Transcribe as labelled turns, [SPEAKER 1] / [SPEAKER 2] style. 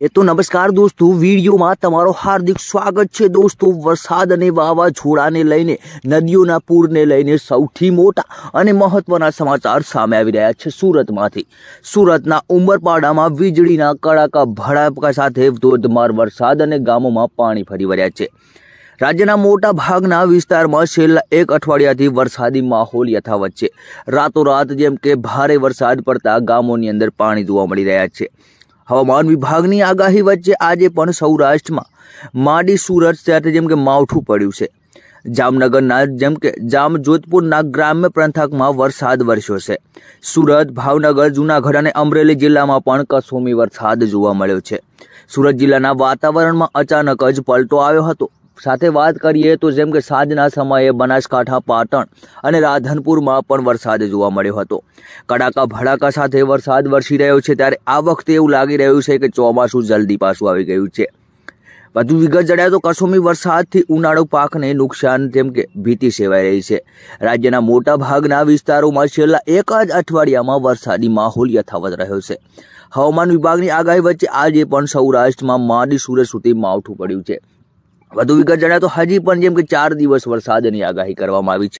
[SPEAKER 1] એ તો નમસ્કાર દોસ્તો વિડીયોમાં તમારો હાર્દિક સ્વાગત છે દોસ્તો વરસાદ અને વાવાઝોડાને લઈને નદીઓના પૂરને લઈને સૌથી મોટા અને મહત્વના સમાચાર સામે આવી રહ્યા છે સુરતમાંથી સુરતના ઉમરપાડામાં વીજળીના કડાકા ભડાકા સાથે ધોધમાર વરસાદ અને ગામોમાં પાણી ફરી વળ્યા છે રાજ્યના મોટા ભાગના વિસ્તારમાં છેલ્લા એક અઠવાડિયાથી વરસાદી માહોલ યથાવત છે રાતોરાત જેમ કે ભારે વરસાદ પડતા ગામોની અંદર પાણી જોવા મળી રહ્યા છે હવામાન વિભાગની આગાહી વચ્ચે આજે પણ સૌરાષ્ટ્રમાં માડી સુરત સાથે જેમ કે માવઠું પડ્યું છે જામનગરના જેમ કે જામ જોધપુરના ગ્રામ્ય પંથકમાં વરસાદ વરસ્યો છે સુરત ભાવનગર જુનાગઢ અને અમરેલી જિલ્લામાં પણ કસોમી વરસાદ જોવા મળ્યો છે સુરત જિલ્લાના વાતાવરણમાં અચાનક જ પલટો આવ્યો હતો સાથે વાત કરીએ તો જેમ કે સાંજના સમયે બનાસકાંઠા પાટણ અને રાધનપુરમાં પણ વરસાદ જોવા મળ્યો હતો કડાકા ભડાકા સાથે વરસાદ વરસી રહ્યો છે ત્યારે આ વખતે એવું લાગી રહ્યું છે કે ચોમાસું જલ્દી પાછું આવી ગયું છે વધુ વિગત જણાય તો કસોમી વરસાદથી ઉનાળો પાકને નુકસાન જેમ કે ભીતિ સેવાઈ રહી છે રાજ્યના મોટા ભાગના વિસ્તારોમાં છેલ્લા એક જ અઠવાડિયામાં વરસાદી માહોલ યથાવત રહ્યો છે હવામાન વિભાગની આગાહી વચ્ચે આજે પણ સૌરાષ્ટ્રમાં માંડી સૂરજ સુધી માવઠું પડ્યું છે વધુ વિગત જણાય તો હજી પણ જેમ કે ચાર દિવસ વરસાદની આગાહી કરવામાં આવી છે